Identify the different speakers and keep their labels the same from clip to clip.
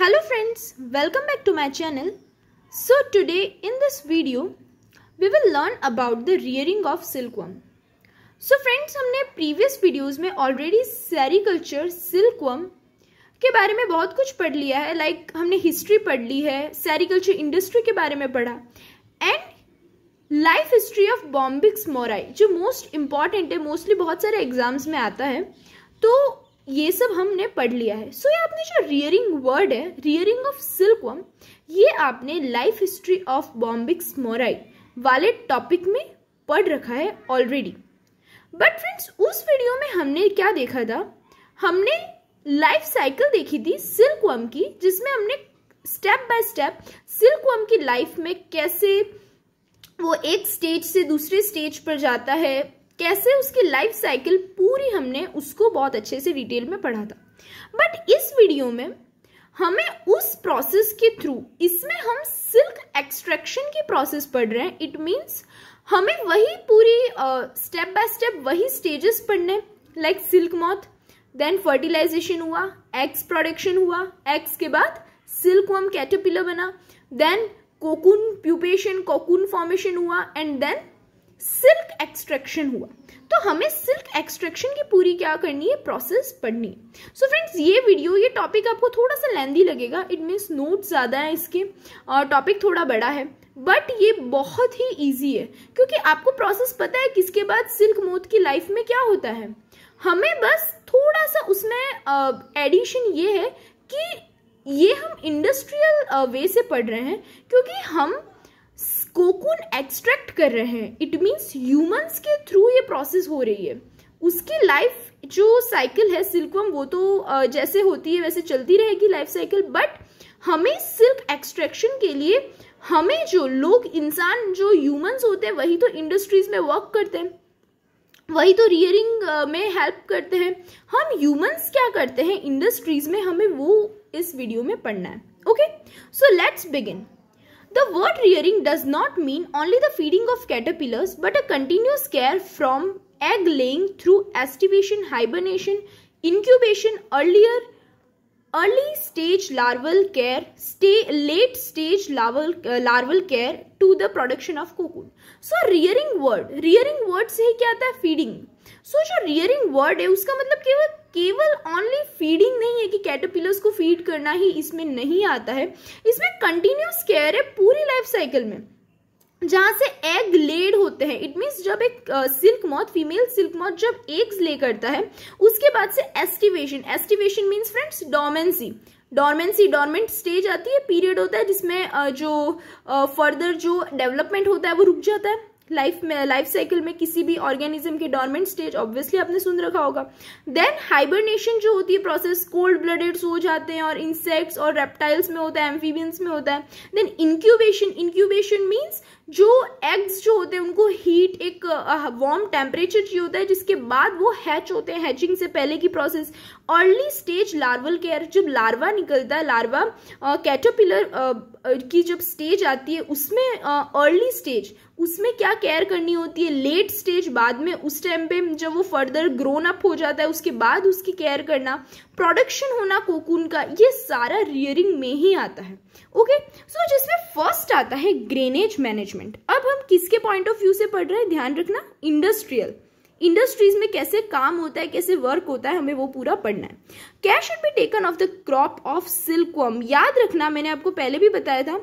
Speaker 1: hello friends welcome back to my channel so today in this video we will learn about the rearing of silkworm so friends हमने previous videos में already sericulture silkworm के बारे में बहुत कुछ पढ़ लिया है like हमने history पढ़ ली है sericulture industry के बारे में पढ़ा and life history of bombyx morai जो most important है mostly बहुत सारे exams में आता है तो ये सब हमने पढ़ लिया है सो so, ये आपने जो रियरिंग वर्ड है रियरिंग ऑफ वम ये आपने life history of Bombyx mori वाले टॉपिक में पढ़ रखा है ऑलरेडी बट फ्रेंड्स उस वीडियो में हमने क्या देखा था हमने लाइफ साइकिल देखी थी सिल्क वम की जिसमें हमने स्टेप बाय स्टेप सिल्क वम की लाइफ में कैसे वो एक स्टेज से दूसरे स्टेज पर जाता है कैसे उसकी लाइफ साइकिल पूरी हमने उसको बहुत अच्छे से डिटेल में पढ़ा था बट इस वीडियो में हमें उस प्रोसेस के थ्रू इसमें हम सिल्क एक्सट्रैक्शन की प्रोसेस पढ़ रहे हैं इट मीन्स हमें वही पूरी स्टेप बाय स्टेप वही स्टेजेस पढ़ने like silk moth then fertilization हुआ एग्स प्रोडक्शन हुआ एग्स के बाद सिल्क वम कैटरपिलर बना then cocoon pupation cocoon formation हुआ एंड देन सिल्क एक्सट्रैक्शन हुआ तो हमें सिल्क एक्सट्रैक्शन की पूरी क्या करनी है प्रोसेस पढ़नी है सो so फ्रेंड्स ये वीडियो ये टॉपिक आपको थोड़ा सा लेंदी लगेगा इट मीन्स नोट ज़्यादा है इसके टॉपिक थोड़ा बड़ा है बट ये बहुत ही ईजी है क्योंकि आपको प्रोसेस पता है किसके बाद सिल्क मोथ की लाइफ में क्या होता है हमें बस थोड़ा सा उसमें एडिशन ये है कि ये हम इंडस्ट्रियल वे से पढ़ रहे हैं क्योंकि हम कोकून एक्सट्रैक्ट कर रहे हैं इट मीन्स ह्यूमंस के थ्रू ये प्रोसेस हो रही है उसकी लाइफ जो साइकिल है सिल्कवम वो तो जैसे होती है वैसे चलती रहेगी लाइफ साइकिल बट हमें सिल्क एक्सट्रैक्शन के लिए हमें जो लोग इंसान जो ह्यूमंस होते हैं वही तो इंडस्ट्रीज में वर्क करते हैं वही तो रियरिंग में हेल्प करते हैं हम ह्यूमंस क्या करते हैं इंडस्ट्रीज में हमें वो इस वीडियो में पढ़ना है okay so let's begin The word rearing does not mean only the feeding of caterpillars but a continuous care from egg laying through estivation, hibernation, incubation, earlier early stage larval care stay late stage larval larval care to the production of cocoon so rearing word rearing word से ही क्या आता है feeding सो जो rearing word है उसका मतलब केवल केवल ओनली फीडिंग नहीं है कि कैटरपिलर्स को फीड करना ही इसमें नहीं आता है इसमें कंटिन्यूस केयर है पूरी लाइफ साइकिल में जहां से एग लेड होते हैं इट मीन्स जब एक silk moth female silk moth जब एग्स ले करता है उसके बाद से estivation estivation means friends dormancy dormancy dormant stage आती है पीरियड होता है जिसमें जो फर्दर जो डेवलपमेंट होता है वो रुक जाता है लाइफ में लाइफ साइकिल में किसी भी ऑर्गेनिज्म के डॉर्मेंट स्टेज ऑब्वियसली आपने सुन रखा होगा देन हाइबरनेशन जो होती है प्रोसेस कोल्ड ब्लडेड सो जाते हैं और इंसेक्ट्स और रेप्टाइल्स में होता है एम्फीबियंस में होता है देन इंक्यूबेशन इंक्यूबेशन मीन्स जो एग्स जो होते हैं उनको हीट एक वार्म uh, टेम्परेचर चाहिए होता है जिसके बाद वो हैच होते हैं हैचिंग से पहले की process early stage larval care जब लार्वा निकलता है लार्वा कैटोपिलर uh, की जब स्टेज आती है उसमें अर्ली स्टेज उसमें क्या केयर करनी होती है लेट स्टेज बाद में उस टाइम पे जब वो फर्दर ग्रोन अप हो जाता है उसके बाद उसकी केयर करना प्रोडक्शन होना कोकून का ये सारा रियरिंग में ही आता है ओके सो जिसमें फर्स्ट आता है ग्रेनेज मैनेजमेंट अब हम किसके पॉइंट ऑफ व्यू से पढ़ रहे हैं ध्यान रखना इंडस्ट्रियल इंडस्ट्रीज में कैसे काम होता है कैसे वर्क होता है हमें वो पूरा पढ़ना है cash should be taken of the crop of silkworm याद रखना मैंने आपको पहले भी बताया था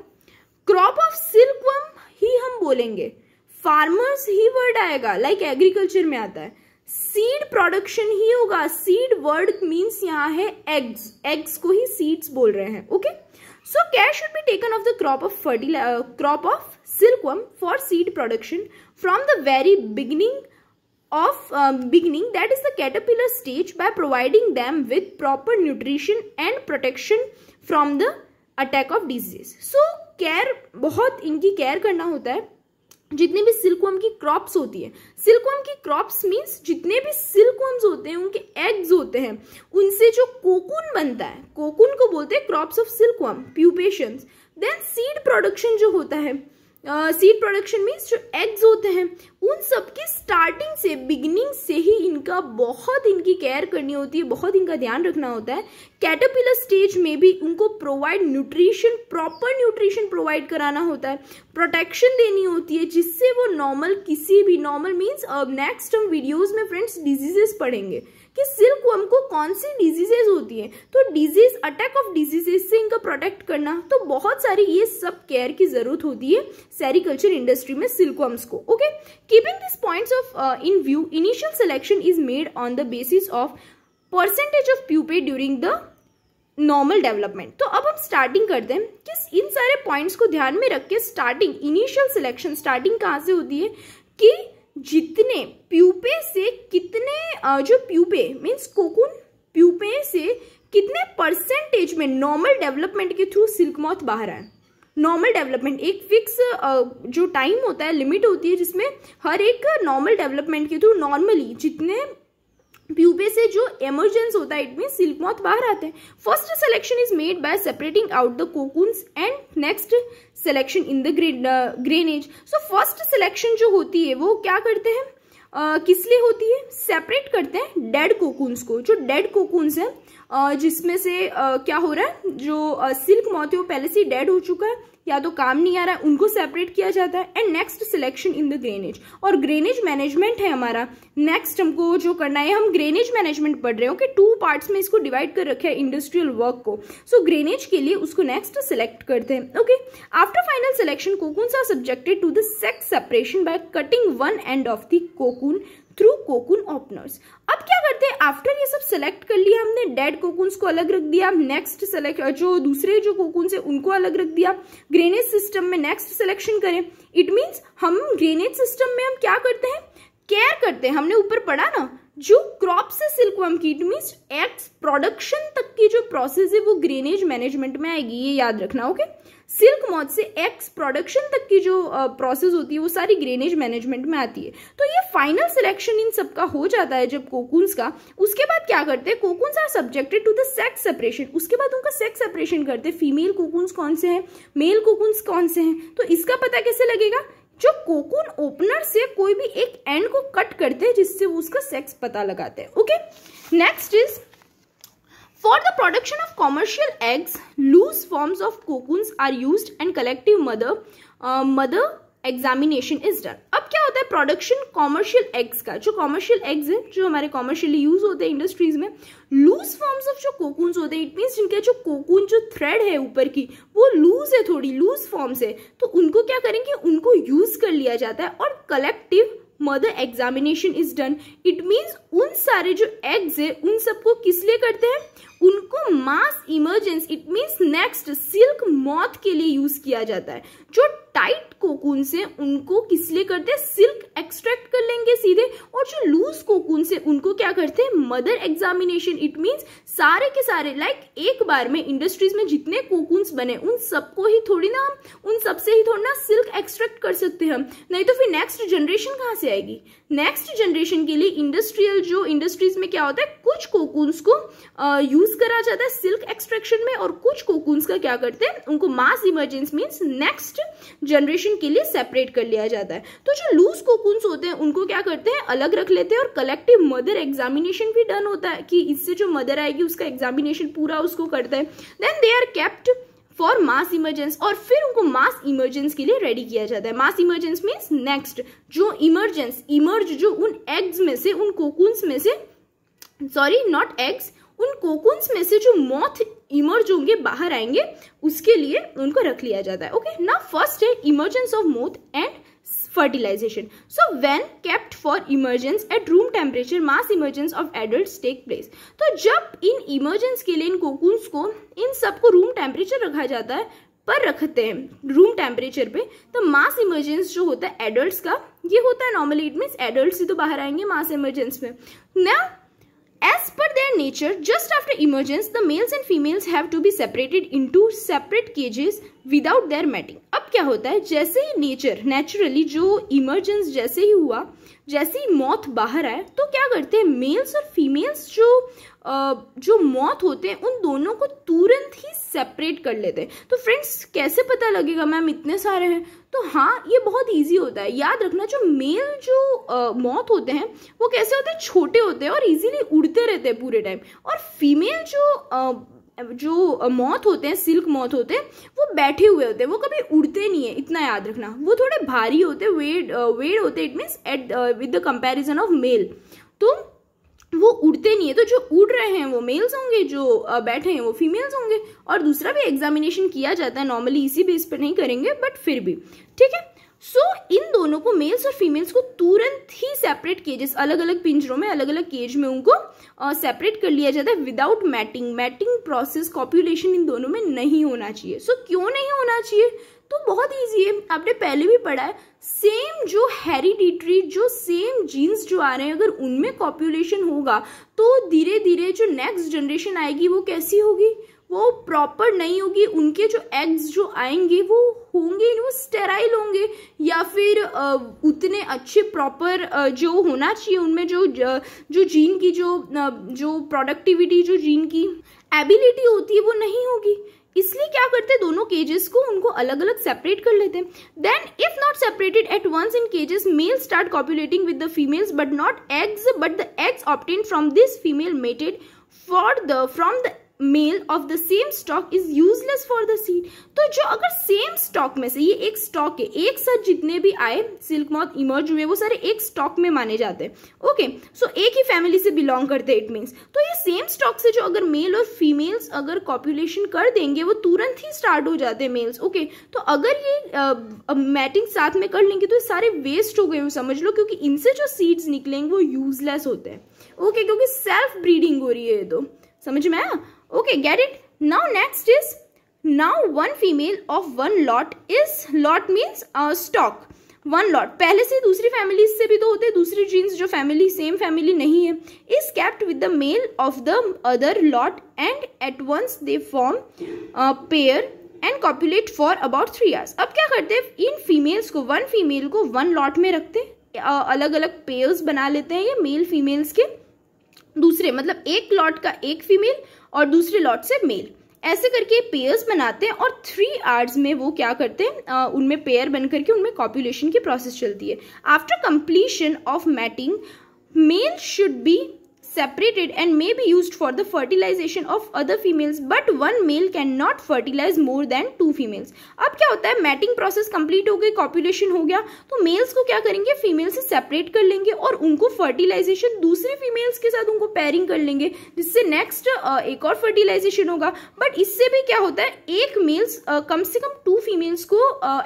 Speaker 1: क्रॉप ऑफ सिल्कवम ही हम बोलेंगे फार्मर्स ही वर्ड आएगा लाइक like एग्रीकल्चर में आता है सीड प्रोडक्शन ही होगा सीड वर्ड मीन्स यहाँ है एग्स एग्स को ही सीड्स बोल रहे हैं okay so cash should be taken of the crop of fertile crop of silkworm for seed production from the very beginning of um, beginning that is the caterpillar stage by providing them with proper nutrition and protection from the attack of disease so care बहुत इनकी care करना होता है जितने भी सिल्कवम की crops होती है सिल्कवम की क्रॉप्स मीन्स जितने भी सिल्कोम्स होते हैं उनके एग्स होते हैं उनसे जो कोकून बनता है कोकून को बोलते हैं crops of silkworm pupations then seed production जो होता है सीड प्रोडक्शन मीन्स जो एग्स होते हैं उन सब की स्टार्टिंग से बिगिनिंग से ही इनका बहुत इनकी केयर करनी होती है बहुत इनका ध्यान रखना होता है कैटरपिलर स्टेज में भी उनको provide nutrition proper nutrition provide कराना होता है प्रोटेक्शन देनी होती है जिससे वो नॉर्मल किसी भी नॉर्मल मीन्स नेक्स्ट हम वीडियोज़ में फ्रेंड्स डिजीजेस पढ़ेंगे कि सिल्कवर्म को कौन सी डिजीजेज होती है तो डिजीज अटैक ऑफ डिजीजेज से इनका प्रोटेक्ट करना तो बहुत सारी ये सब केयर की जरूरत होती है सेरिकल्चर इंडस्ट्री में सिल्कवर्म्स को okay keeping this points of in view initial selection is made on the basis of percentage of pupae during the normal development तो अब हम स्टार्टिंग करते हैं कि इन सारे पॉइंट्स को ध्यान में रख के स्टार्टिंग इनिशियल सिलेक्शन स्टार्टिंग कहाँ से होती है कि जितने प्यूपे से कितने जो प्यूपे मीन्स कोकुन प्यूपे से कितने परसेंटेज में नॉर्मल डेवलपमेंट के थ्रू सिल्क मॉथ बाहर आए नॉर्मल डेवलपमेंट एक फिक्स जो टाइम होता है लिमिट होती है जिसमें हर एक नॉर्मल डेवलपमेंट के थ्रू नॉर्मली जितने प्यूपे से जो एमर्जेंस होता है इट मीन सिल्क मॉथ बाहर आते हैं first selection is made by separating out the cocoons and next selection in the grainage so first selection जो होती है वो क्या करते हैं Uh, किस लिए होती है सेपरेट करते हैं डेड कोकून्स को जो डेड कोकून्स हैं uh, जिसमें से uh, क्या हो रहा है जो सिल्क मौत है वो पहले से डेड हो चुका है या तो काम नहीं आ रहा है उनको सेपरेट किया जाता है and next selection in the grainage और ग्रेनेज मैनेजमेंट है हमारा नेक्स्ट हमको जो करना है हम ग्रेनेज मैनेजमेंट पढ़ रहे हो कि टू पार्ट्स में इसको डिवाइड कर रखे है इंडस्ट्रियल वर्क को सो so, ग्रेनेज के लिए उसको नेक्स्ट सिलेक्ट करते हैं okay after final selection cocoon subjected to the sex separation by cutting one end of the cocoon through cocoon openers अब क्या करते हैं आफ्टर ये सब सेलेक्ट कर लिया हमने डेड कोकुन्स को अलग रख दिया नेक्स्ट सेलेक्ट जो दूसरे जो कोकुन्स है उनको अलग रख दिया ग्रेनेज सिस्टम में नेक्स्ट सिलेक्शन करें इट मीन्स हम ग्रेनेज सिस्टम में हम क्या करते हैं केयर करते हैं हमने ऊपर पढ़ा ना जो क्रॉप से सिल्कवर्म कीट मीन्स एक्स प्रोडक्शन तक की जो प्रोसेस है वो ग्रेनेज मैनेजमेंट में आएगी ये याद रखना ओके सिल्क मॉथ से एक्स प्रोडक्शन तक की जो प्रोसेस होती है वो सारी ग्रेनेज मैनेजमेंट में आती है तो ये फाइनल सिलेक्शन इन सबका हो जाता है जब कोकून्स का उसके बाद क्या करते हैं cocoons are subjected to the sex separation उसके बाद उनका सेक्स सेपरेशन करते हैं फीमेल कोकून्स कौन से हैं मेल कोकून्स कौन से हैं तो इसका पता कैसे लगेगा जो कोकून ओपनर से कोई भी एक एंड को कट करते हैं जिससे वो उसका सेक्स पता लगाते हैं okay next is for the production of commercial eggs loose forms of cocoons are use and collective mother mother examination is done अब क्या होता है प्रोडक्शन कॉमर्शियल एग्स का जो कॉमर्शियल एग्स है जो हमारे कॉमर्शियली यूज होते हैं इंडस्ट्रीज में लूज फॉर्म्स ऑफ जो कोकून होते हैं इट मीन जिनके जो कोकून जो थ्रेड है ऊपर की वो लूज है थोड़ी लूज फॉर्म्स है तो उनको क्या करेंगे उनको यूज कर लिया जाता है और collective mother examination is done it means उन सारे जो एग्स है उन सबको किस लिए करते हैं उनको mass emergence it means next silk moth के लिए यूज किया जाता है जो टाइट कोकून से उनको किस लिए करते हैं सिल्क एक्सट्रैक्ट कर लेंगे सीधे और जो लूज कोकून से उनको क्या करते हैं मदर एग्जामिनेशन इट मींस सारे के सारे लाइक like, एक बार में इंडस्ट्रीज में जितने कोकून्स बने उन सबको ही थोड़ी ना उन सबसे ही थोड़ी ना सिल्क एक्सट्रैक्ट कर सकते हैं हम नहीं तो फिर नेक्स्ट जनरेशन कहाँ से आएगी नेक्स्ट जनरेशन के लिए इंडस्ट्रियल जो इंडस्ट्रीज में क्या होता है कुछ कोकून्स को यूज करा जाता है सिल्क एक्सट्रैक्शन में और कुछ कोकून्स का क्या करते हैं उनको mass emergence means next generation के लिए सेपरेट कर लिया जाता है तो जो लूज कोकून्स होते हैं उनको क्या करते हैं अलग रख लेते हैं और कलेक्टिव मदर एग्जामिनेशन भी डन होता है कि इससे जो मदर आएगी उसका एग्जामिनेशन पूरा उसको करता है then they are kept for mass emergence और फिर उनको मास इमरजेंस के लिए रेडी किया जाता है मास इमरजेंस मीन्स नेक्स्ट जो इमरजेंस इमर्ज जो उन एग्स में से उन कोकून्स में से सॉरी नॉट एग्स उन कोकून्स में से जो मॉथ इमर्ज होंगे बाहर आएंगे उसके लिए उनको रख लिया जाता है ओके ना फर्स्ट है emergence of moth and fertilization so when kept for emergence at room temperature mass emergence of adult take place तो जब इन इमरजेंस के लिए इन कोकून्स को इन सबको रूम टेम्परेचर रखा जाता है पर रखते हैं रूम टेम्परेचर पे तो मास इमरजेंस जो होता है एडल्ट का ये होता है नॉर्मली इट मीन एडल्ट ही तो बाहर आएंगे मास इमरजेंस में ना As per their nature, just after emergence, the males and females have to be separated into separate cages without their mating. अब क्या होता है जैसे ही नेचर नेचुरली जो इमर्जेंस जैसे ही हुआ जैसे ही मौत बाहर आए तो क्या करते हैं मेल्स और फीमेल्स जो जो मौत होते हैं उन दोनों को तुरंत ही सेपरेट कर लेते हैं तो फ्रेंड्स कैसे पता लगेगा मैम इतने सारे हैं तो हाँ ये बहुत ईजी होता है याद रखना जो मेल जो मौत होते हैं वो कैसे होते हैं छोटे होते हैं और इजीली उड़ते रहते हैं पूरे टाइम और फीमेल जो आ, जो मौत होते हैं सिल्क मौत होते हैं वो बैठे हुए होते हैं वो कभी उड़ते नहीं है इतना याद रखना वो थोड़े भारी होते वेड वेड होते it means at with the comparison of male तो वो उड़ते नहीं है तो जो उड़ रहे हैं वो मेल्स होंगे जो बैठे हैं वो फीमेल्स होंगे और दूसरा भी एग्जामिनेशन किया जाता है नॉर्मली इसी बेस पर नहीं करेंगे बट फिर भी ठीक है सो so, इन दोनों को मेल्स और फीमेल्स को तुरंत ही सेपरेट केजेस अलग अलग पिंजरों में अलग अलग केज में उनको सेपरेट कर लिया जाता है without mating mating process copulation इन दोनों में नहीं होना चाहिए सो so, क्यों नहीं होना चाहिए तो बहुत ईजी है आपने पहले भी पढ़ा है सेम जो हेरिडिटरी जो सेम जीन्स जो आ रहे हैं अगर उनमें कॉपुलेशन होगा तो धीरे धीरे जो नेक्स्ट जनरेशन आएगी वो कैसी होगी वो प्रॉपर नहीं होगी उनके जो एग्स जो आएंगे वो होंगे वो स्टेराइल होंगे या फिर उतने अच्छे प्रॉपर जो होना चाहिए उनमें जो जो जीन की जो जो प्रोडक्टिविटी जो जीन की एबिलिटी होती है वो नहीं होगी इसलिए क्या करते हैं दोनों केजेस को उनको अलग अलग सेपरेट कर लेते हैं then if not separated at once in cages male start copulating with the females but not eggs but the eggs obtain from this female mated for the from the male of the same stock is useless for the seed तो जो अगर same stock में से ये एक stock है एक साथ जितने भी आए सिल्क मॉथ इमर्ज हुए वो सारे एक स्टॉक में माने जाते हैं ओके सो एक ही फैमिली से बिलोंग करते हैं इट मीन्स तो ये सेम स्टॉक से जो अगर मेल और फीमेल्स अगर कॉपुलेशन कर देंगे वो तुरंत ही स्टार्ट हो जाते हैं मेल्स ओके तो अगर ये मैटिंग uh, साथ में कर लेंगे तो ये सारे वेस्ट हो गए हो समझ लो क्योंकि इनसे जो सीड्स निकलेंगे वो यूजलेस होते हैं ओके okay, क्योंकि सेल्फ ब्रीडिंग हो रही है ये तो समझ में आया okay get it now next is now one female of one lot is lot means uh, stock one lot पहले से दूसरी फैमिली से भी तो होते हैं दूसरी जीन्स जो फैमिली सेम फैमिली नहीं है is kept with the male of the other lot and at once they form pair and copulate for about three hours अब क्या करते हैं इन फीमेल्स को वन फीमेल को वन लॉट में रखते हैं अलग अलग पेयर्स बना लेते हैं ये मेल फीमेल्स के दूसरे मतलब एक लॉट का एक फीमेल और दूसरे लॉट से मेल ऐसे करके पेयर्स बनाते हैं और थ्री आर्ट्स में वो क्या करते हैं उनमें पेयर बन करके उनमें कॉपुलेशन की प्रोसेस चलती है after completion of mating male should be separated and may be used for the fertilization of other females but one male cannot fertilize more than two females अब क्या होता है मैटिंग प्रोसेस कंप्लीट हो गई copulation हो गया तो mails को क्या करेंगे फीमेल से सेपरेट कर लेंगे और उनको फर्टिलाइजेशन दूसरे फीमेल्स के साथ उनको पेयरिंग कर लेंगे जिससे नेक्स्ट एक और फर्टिलाइजेशन होगा बट इससे भी क्या होता है एक मेल्स कम से कम टू फीमेल्स को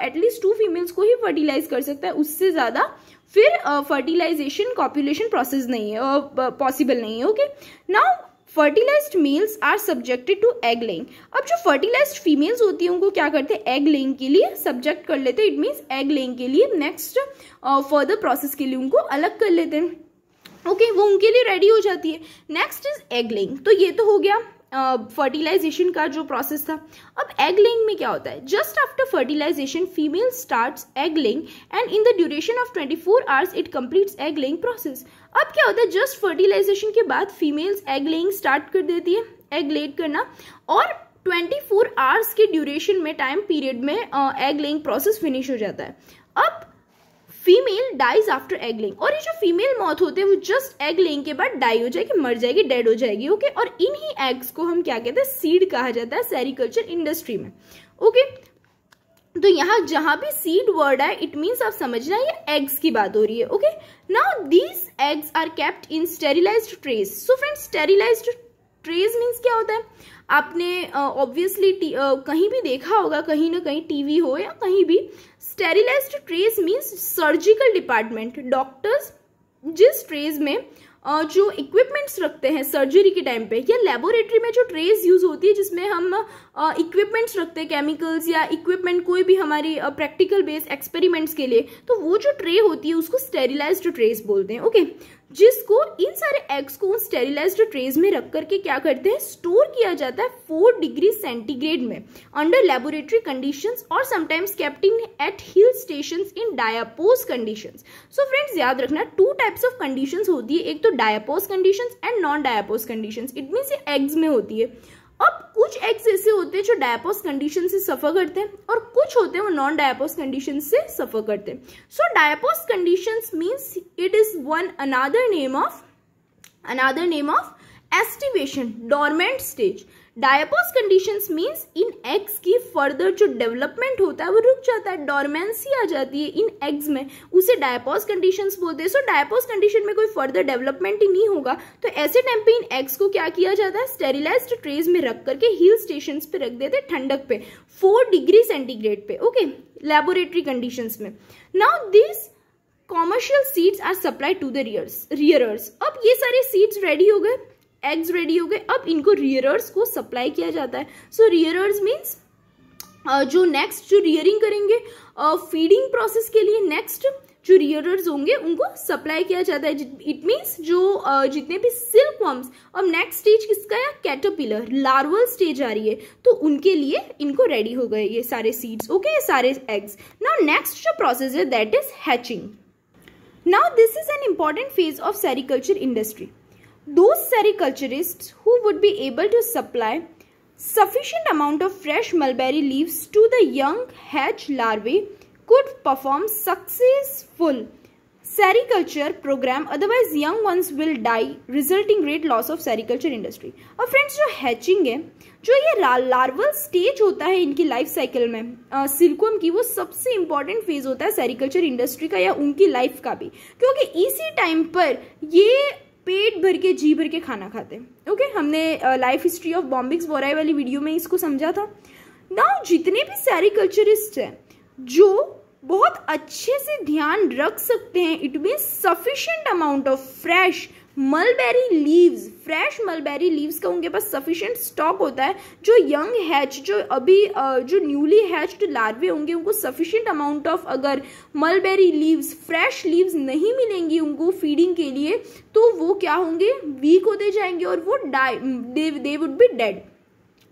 Speaker 1: एटलीस्ट टू फीमेल्स को ही फर्टिलाइज कर सकता है उससे ज़्यादा फिर फर्टिलाइजेशन कॉपुलेशन प्रोसेस नहीं है पॉसिबल uh, uh, नहीं है okay now fertilized males are subjected to egg laying अब जो फर्टिलाइज्ड फीमेल्स होती हैं उनको क्या करते हैं एग लेइंग के लिए सब्जेक्ट कर लेते हैं इट मीन्स एग लेइंग के लिए नेक्स्ट फर्दर प्रोसेस के लिए उनको अलग कर लेते हैं ओके okay, वो उनके लिए रेडी हो जाती है नेक्स्ट इज एग लेइंग तो ये तो हो गया फर्टिलाइजेशन का जो प्रोसेस था अब एग लेंग में क्या होता है just after fertilization female starts egg laying and in the duration of 24 four hours it completes egg laying process अब क्या होता है जस्ट फर्टिलाइजेशन के बाद फीमेल्स एग लेइंग स्टार्ट कर देती है एग लेट करना और 24 फोर आवर्स के ड्यूरेशन में टाइम पीरियड में एग लेइंग प्रोसेस फिनिश हो जाता है अब फीमेल डाइज आफ्टर एगलिंग और ये जो फीमेल मौत होते हैं वो जस्ट एग लिंग के बाद डाई हो जाएगी मर जाएगी डेड हो जाएगी ओके okay? और इन्हीं एग्स को हम क्या कहते हैं सीड कहा जाता है सेरिकल्चर इंडस्ट्री में ओके okay? तो यहाँ जहां भी सीड वर्ड है इट मीन्स आप समझना ये एग्स की बात हो रही है okay now these eggs are kept in sterilized trays so friends sterilized trays means क्या होता है आपने ऑब्वियसली uh, कहीं भी देखा होगा कहीं ना कहीं टीवी हो या कहीं भी sterilize trays means surgical department doctors जिस ट्रेज में जो इक्विपमेंट्स रखते हैं सर्जरी के टाइम पे या लेबोरेटरी में जो ट्रेज यूज़ होती है जिसमें हम इक्विपमेंट्स रखते हैं केमिकल्स या इक्विपमेंट कोई भी हमारी प्रैक्टिकल बेस्ड एक्सपेरिमेंट्स के लिए तो वो जो ट्रे होती है उसको स्टेरिलाइज ट्रेस बोलते हैं ओके जिसको इन सारे एग्स को स्टेरिलाइज्ड ट्रेज में रख करके क्या करते हैं स्टोर किया जाता है फोर डिग्री सेंटीग्रेड में अंडर लेबोरेटरी कंडीशंस और sometimes keeping at hill station in diapause conditions so friends याद रखना टू टाइप्स ऑफ कंडीशंस होती है एक तो diapause conditions and non diapause conditions it means eggs में होती है अब कुछ एग्स ऐसे होते हैं जो डायपोस कंडीशन से सफ़र करते हैं और कुछ होते हैं वो नॉन डायपोस कंडीशन से सफ़र करते हैं so diapause condition means it is one another name of another name of aestivation dormant stage diapause conditions means इन एग्स की फर्दर जो डेवलपमेंट होता है वो रुक जाता है डॉर्मेंसी आ जाती है इन एग्स में उसे डायपोस कंडीशंस बोलते हैं सो डायपोस कंडीशन में कोई फर्दर डेवलपमेंट ही नहीं होगा तो ऐसे टाइम पे इन एग्स को क्या किया जाता है स्टेरिलाइज ट्रेज में रख करके हिल स्टेशन पे रख देते हैं ठंडक पे फोर डिग्री सेंटीग्रेड पे ओके लेबोरेटरी कंडीशन में now this commercial seeds are supply to the rears rearers अब ये सारे सीड्स रेडी हो गए एग्स रेडी हो गए अब इनको रियरर्स को सप्लाई किया जाता है सो रियरर्स मीन्स जो नेक्स्ट जो रियरिंग करेंगे फीडिंग uh, प्रोसेस के लिए नेक्स्ट जो रियरर्स होंगे उनको सप्लाई किया जाता है इट मीन्स जो uh, जितने भी सिल्क वर्म्स अब नेक्स्ट स्टेज किसका है कैटरपिलर लार्वल स्टेज आ रही है तो उनके लिए इनको रेडी हो गए ये सारे सीड्स ओके ये सारे एग्स ना नेक्स्ट जो प्रोसेस है that is hatching now this is an important phase of sericulture industry those sericulturists who would be able to supply sufficient amount of fresh mulberry leaves to the young hedge larvae could perform successful sericulture program otherwise young ones will die resulting great loss of sericulture industry और friends जो hatching है जो ये larval stage होता है इनकी life cycle में silkworm ki wo sabse important phase hota hai sericulture industry ka ya unki life ka bhi kyunki isi time par ye पेट भर के जी भर के खाना खाते हैं ओके हमने लाइफ हिस्ट्री ऑफ बॉम्बिक्स बोराई वाली वीडियो में इसको समझा था नाउ जितने भी सैरिकल्चरिस्ट हैं जो बहुत अच्छे से ध्यान रख सकते हैं it mean sufficient amount of fresh mulberry leaves fresh mulberry leaves का उनके पास सफिशियंट स्टॉक होता है जो यंग हैच जो अभी जो न्यूली हैच्ड लार्वे होंगे उनको सफिशियंट अमाउंट ऑफ अगर मलबेरी लीव्स फ्रेश लीव्स नहीं मिलेंगी उनको फीडिंग के लिए तो वो क्या होंगे वीक होते जाएंगे और वो die they would be dead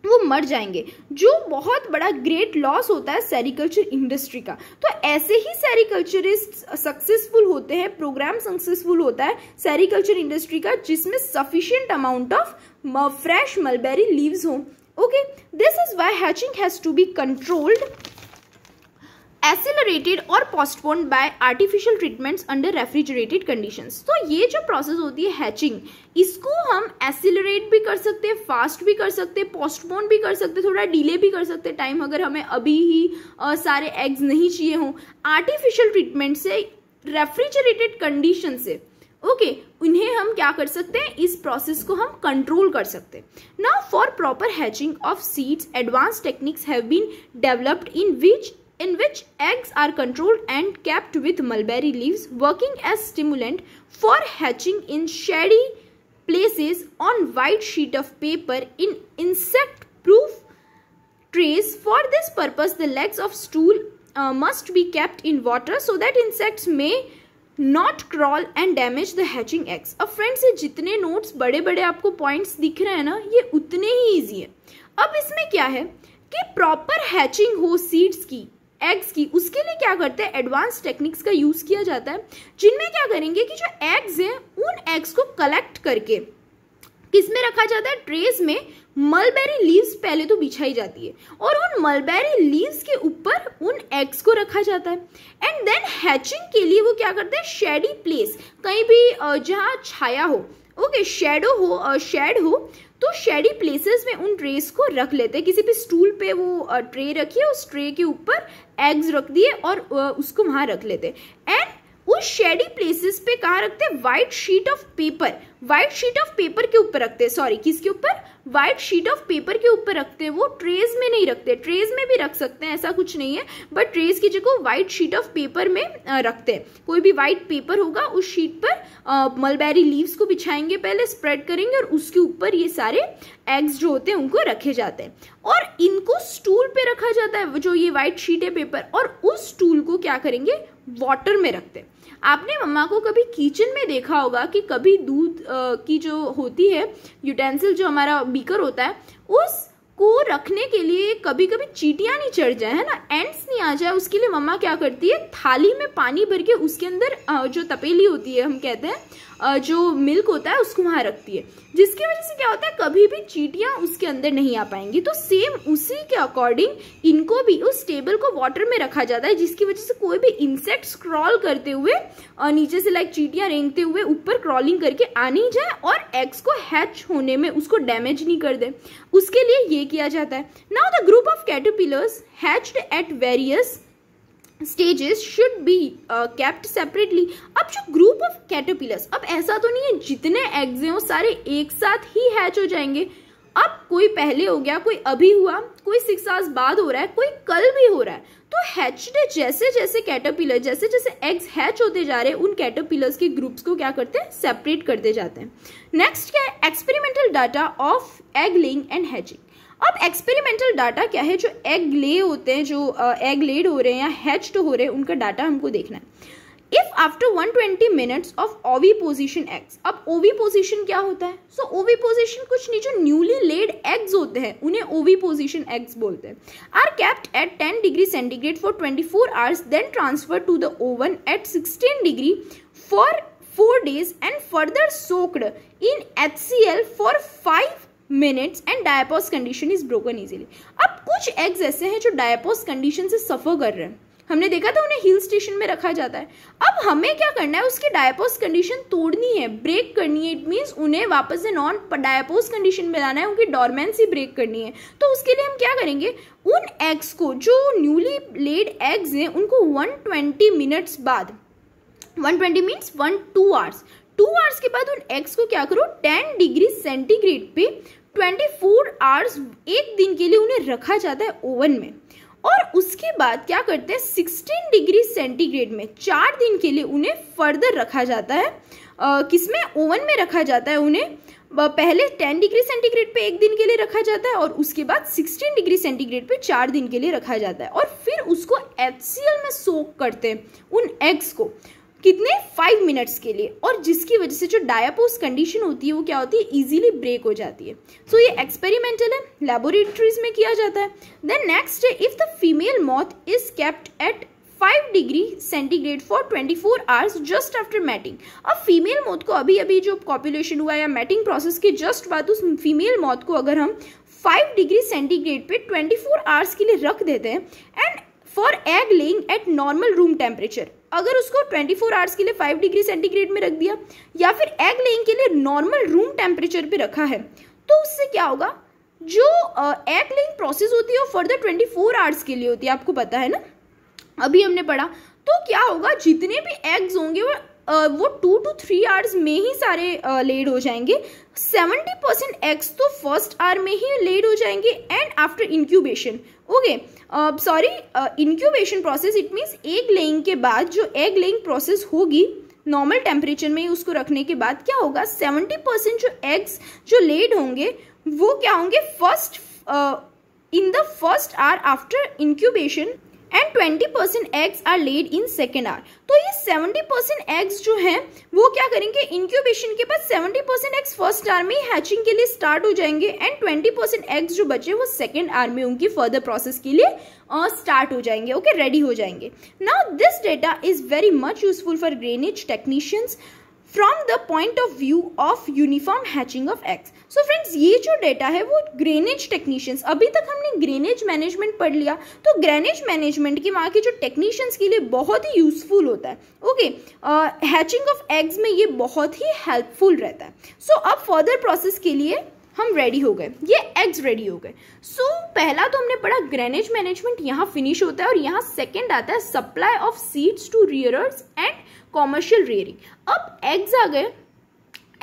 Speaker 1: वो मर जाएंगे जो बहुत बड़ा ग्रेट लॉस होता है सेरिकल्चर इंडस्ट्री का तो ऐसे ही सेरिकल्चरिस्ट सक्सेसफुल होते हैं प्रोग्राम सक्सेसफुल होता है सेरिकल्चर इंडस्ट्री का जिसमें sufficient amount of fresh mulberry leaves हों okay this is why hatching has to be controlled accelerated और postponed by artificial treatments under refrigerated conditions तो ये जो प्रोसेस होती है हैचिंग इसको हम एसिलरेट भी कर सकते हैं फास्ट भी कर सकते हैं पोस्टपोन भी कर सकते थोड़ा डिले भी कर सकते टाइम अगर हमें अभी ही आ, सारे एग्स नहीं चाहिए हों आर्टिफिशियल ट्रीटमेंट से रेफ्रिजरेटेड कंडीशन से ओके okay, उन्हें हम क्या कर सकते हैं इस प्रोसेस को हम कंट्रोल कर सकते हैं now for proper hatching of seeds advance techniques have been developed in which in which eggs are controlled and kept with mulberry leaves working as stimulant for hatching in shady places on white sheet of paper in insect proof trays for this purpose the legs of stool uh, must be kept in water so that insects may not crawl and damage the hatching eggs अब friends ये जितने notes बड़े बड़े आपको points दिख रहे हैं ना ये उतने ही ईजी है अब इसमें क्या है कि प्रॉपर हैचिंग हो सीड्स की एग्स की उसके लिए क्या करते हैं एडवांस टेक्निक्स का यूज़ किया जाता है जिनमें क्या करेंगे कि जो एग्स हैं उन एग्स को कलेक्ट करके किस में रखा जाता है ट्रेस में मलबेरी लीव्स पहले तो बिछाई जाती है और उन मलबेरी लीव्स के ऊपर उन एग्स को रखा जाता है एंड देन हैचिंग के लिए वो क्या करते हैं शेडी प्लेस कहीं भी जहाँ छाया हो ओके शेडो हो शेड हो तो शेडी प्लेसेस में उन ट्रेस को रख लेते हैं किसी भी स्टूल पे वो ट्रे uh, रखिए उस ट्रे के ऊपर एग्स रख दिए और uh, उसको वहाँ रख लेते हैं एंड उस शेडी प्लेसेस पे कहाँ रखते हैं white sheet of paper white sheet of paper के ऊपर रखते हैं सॉरी किसके ऊपर वाइट शीट ऑफ पेपर के ऊपर रखते हैं वो ट्रेज में नहीं रखते ट्रेज में भी रख सकते हैं ऐसा कुछ नहीं है बट ट्रेज की जगह व्हाइट शीट ऑफ पेपर में रखते हैं कोई भी वाइट पेपर होगा उस शीट पर मलबेरी लीव्स को बिछाएंगे पहले स्प्रेड करेंगे और उसके ऊपर ये सारे एग्स जो होते हैं उनको रखे जाते हैं और इनको स्टूल पे रखा जाता है जो ये व्हाइट शीट है पेपर और उस स्टूल को क्या करेंगे वाटर में रखते हैं आपने मम्मा को कभी किचन में देखा होगा कि कभी दूध की जो होती है यूटेंसिल जो हमारा बीकर होता है उस को रखने के लिए कभी कभी चीटियाँ नहीं चढ़ जाए है ना एंड्स नहीं आ जाए उसके लिए मम्मा क्या करती है थाली में पानी भर के उसके अंदर जो तपेली होती है हम कहते हैं जो मिल्क होता है उसको वहाँ रखती है जिसकी वजह से क्या होता है कभी भी चीटियाँ उसके अंदर नहीं आ पाएंगी तो सेम उसी के अकॉर्डिंग इनको भी उस टेबल को वाटर में रखा जाता है जिसकी वजह से कोई भी इंसेक्ट स्क्रॉल करते हुए और नीचे से लाइक चीटियाँ रेंगते हुए ऊपर क्रॉलिंग करके आ नहीं जाए और एग्स को हैच होने में उसको डैमेज नहीं कर दे उसके लिए ये किया जाता है now the group of caterpillars hatched at various stages should be kept separately अब जो ग्रुप ऑफ कैटरपिलर्स अब ऐसा तो नहीं है जितने एग्ज हैं वो सारे एक साथ ही हैच हो जाएंगे अब कोई पहले हो गया कोई अभी हुआ कोई सिक्स आवर्स बाद हो रहा है कोई कल भी हो रहा है तो हैच्ड जैसे जैसे कैटोपिलर जैसे जैसे एग्स हैच होते जा रहे हैं उन कैटोपिलर्स के ग्रुप्स को क्या करते हैं सेपरेट करते जाते हैं नेक्स्ट क्या है experimental data of egg laying and hatching अब एक्सपेरिमेंटल डाटा क्या है जो एग ले होते हैं जो एग लेड हो रहे हैं या हैच्ड हो रहे हैं उनका डाटा हमको देखना है if after 120 minutes of oviposition eggs अब ओवी पोजिशन क्या होता है सो ओवी पोजिशन कुछ नीचे न्यूली लेड एग्स होते हैं उन्हें ओवी पोजिशन एग्स बोलते हैं are kept at 10 degree centigrade for 24 hours then transfer to the oven at 16 degree for four days and further soaked in H C L for five minutes and diapause condition is broken easily अब कुछ eggs ऐसे हैं जो डायपोस condition से सफ़र कर रहे हैं हमने देखा था उन्हें हिल स्टेशन में रखा जाता है अब हमें क्या करना है उसकी डायपोस कंडीशन तोड़नी है ब्रेक करनी है इट मीन्स उन्हें वापस से नॉन डायपोस कंडीशन में लाना है उनकी डॉर्मेंसी ब्रेक करनी है तो उसके लिए हम क्या करेंगे उन एग्स को जो न्यूली लेड एग्स हैं उनको 120 मिनट्स बाद 120 twenty means one two hours two hours के बाद उन एग्स को क्या करो टेन डिग्री सेंटीग्रेड पे ट्वेंटी फोर आवर्स एक दिन के लिए उन्हें रखा जाता है ओवन में और उसके बाद क्या करते हैं सिक्सटीन डिग्री सेंटीग्रेड में चार दिन के लिए उन्हें फर्दर रखा जाता है किसमें ओवन में रखा जाता है उन्हें पहले टेन डिग्री सेंटीग्रेड पे एक दिन के लिए रखा जाता है और उसके बाद सिक्सटीन डिग्री सेंटीग्रेड पे चार दिन के लिए रखा जाता है और फिर उसको एफ में सोक करते हैं उन एग्स को कितने फाइव मिनट्स के लिए और जिसकी वजह से जो डायापोस कंडीशन होती है वो क्या होती है इजीली ब्रेक हो जाती है सो so, ये एक्सपेरिमेंटल है लेबोरेटरीज में किया जाता है देन नेक्स्ट है if the female moth is kept at five degree centigrade for twenty four hours just after mating अब फीमेल मौत को अभी अभी जो पॉपुलेशन हुआ या मैटिंग प्रोसेस के जस्ट बाद उस फीमेल मौत को अगर हम फाइव डिग्री सेंटीग्रेड पे फोर आवर्स के लिए रख देते हैं and for egg laying at normal room temperature अगर उसको 24 फोर आवर्स के लिए 5 डिग्री सेंटीग्रेड में रख दिया या फिर एग लेइंग के लिए नॉर्मल रूम टेम्परेचर पे रखा है तो उससे क्या होगा जो एग लेइंग प्रोसेस होती है वो फर्दर 24 फोर आवर्स के लिए होती है आपको पता है ना अभी हमने पढ़ा तो क्या होगा जितने भी एग्स होंगे वो वो टू टू थ्री आवर्स में ही सारे लेड हो जाएंगे सेवेंटी परसेंट एग्स तो फर्स्ट आवर में ही लेड हो जाएंगे and after incubation okay sorry incubation process it means egg laying के बाद जो एग लेइंग प्रोसेस होगी नॉर्मल टेम्परेचर में उसको रखने के बाद क्या होगा सेवेंटी परसेंट जो एग्स जो लेड होंगे वो क्या होंगे first in the first hour after incubation and twenty percent eggs are laid in second hour तो ये सेवेंटी परसेंट एग्स जो हैं वो क्या करेंगे इंक्यूबेशन के बाद seventy percent eggs first hour में हैचिंग के लिए स्टार्ट हो जाएंगे एंड ट्वेंटी परसेंट एग्स जो बचे वो सेकेंड आर में उनकी फर्दर प्रोसेस के लिए स्टार्ट uh, हो जाएंगे ओके okay, रेडी हो जाएंगे now this data is very much useful for grainage technicians from the point of view of uniform hatching of eggs so friends ये जो डेटा है वो ग्रेनेज टेक्नीशियंस अभी तक हमने ग्रेनेज मैनेजमेंट पढ़ लिया तो ग्रेनेज मैनेजमेंट के वहाँ के जो टेक्नीशियंस के लिए बहुत ही यूजफुल होता है ओके हैचिंग ऑफ एग्स में ये बहुत ही हेल्पफुल रहता है सो so, अब फर्दर प्रोसेस के लिए हम रेडी हो गए ये एग्स रेडी हो गए सो so, पहला तो हमने पढ़ा ग्रेनेज मैनेजमेंट यहाँ फिनिश होता है और यहाँ सेकेंड आता है supply of seeds to rearers and commercial rearing अब एग्स आ गए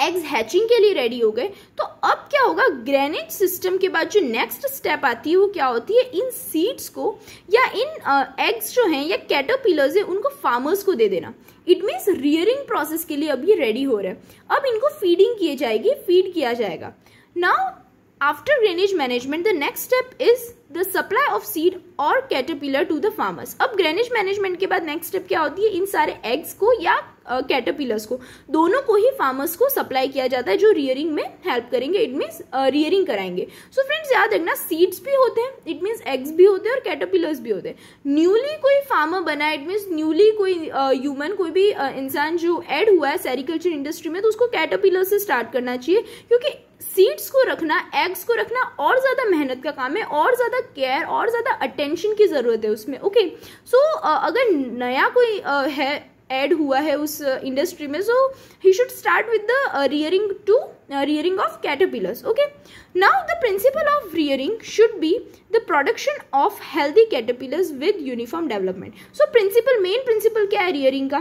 Speaker 1: एग्स हैचिंग के लिए रेडी हो गए तो अब क्या होगा ग्रेनेज सिस्टम के बाद जो नेक्स्ट स्टेप आती है वो क्या होती है इन सीड्स को या इन एग्स जो हैं या कैटरपिलर्स हैं उनको फार्मर्स को दे देना इट मीन्स रियरिंग प्रोसेस के लिए अब ये रेडी हो रहा है अब इनको फीडिंग किए जाएगी फीड किया जाएगा Now, after drainage management, the next step is the supply of seed और caterpillar टू द फार्मर्स अब ग्रेनेज मैनेजमेंट के बाद नेक्स्ट स्टेप क्या होती है इन सारे एग्स को या कैटरपिलर्स uh, को दोनों को ही फार्मर्स को सप्लाई किया जाता है जो रियरिंग में हेल्प करेंगे इट मीन्स रियरिंग कराएंगे सो so, फ्रेंड्स याद रखना सीड्स भी होते हैं इट मीन्स एग्स भी होते हैं और कैटरपिलर्स भी होते हैं न्यूली कोई फार्मर बना इट मीन्स न्यूली कोई ह्यूमन uh, कोई भी uh, इंसान जो एड हुआ है सेरिकल्चर इंडस्ट्री में तो उसको कैटरपिलर से स्टार्ट करना चाहिए क्योंकि सीड्स को रखना एग्स को रखना और ज़्यादा मेहनत का काम है और ज़्यादा केयर और ज़्यादा अटेंशन की ज़रूरत है उसमें okay okay. So so, uh, अगर नया कोई uh, है एड हुआ है उस इंडस्ट्री में so he should start with the rearing to rearing of caterpillars okay now the principle of rearing should be the production of healthy caterpillars with uniform development so principle main principle क्या है rearing का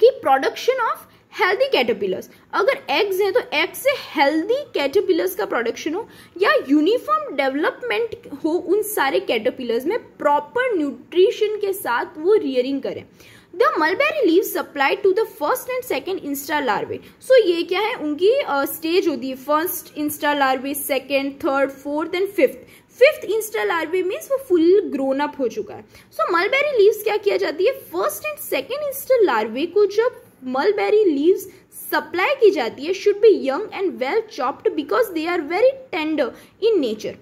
Speaker 1: कि production of healthy caterpillars अगर eggs हैं तो egg से healthy caterpillars का production हो या यूनिफॉर्म डेवलपमेंट हो उन सारे कैटरपिलर्स में प्रॉपर न्यूट्रिशन के साथ वो रियरिंग करें the mulberry leave supply to the first and second instar larvae so ये क्या है उनकी स्टेज uh, होती है first instar larvae second third fourth and fifth fifth instar larvae means वो फुल ग्रोन अप हो चुका है सो मलबेरी लीव्स क्या किया जाती है first and second instar larvae को जब मलबेरी लीव्स सप्लाई की जाती है should be young and well chopped because they are very tender in nature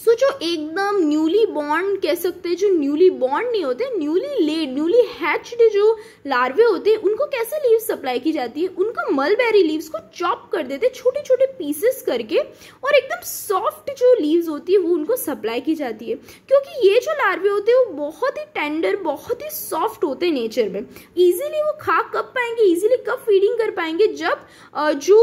Speaker 1: so so, जो एकदम न्यूली बॉर्न कह सकते हैं जो न्यूली बॉर्न नहीं होते न्यूली लेड न्यूली हैच्ड जो लार्वे होते हैं उनको कैसे लीव्स सप्लाई की जाती है उनका मलबेरी लीव्स को चॉप कर देते छोटे छोटे पीसेस करके और एकदम सॉफ्ट जो लीव्स होती है वो उनको सप्लाई की जाती है क्योंकि ये जो लार्वे होते हैं वो बहुत ही टेंडर बहुत ही सॉफ्ट होते हैं नेचर में ईजिली वो खा कब पाएंगे ईजिली कब फीडिंग कर पाएंगे जब जो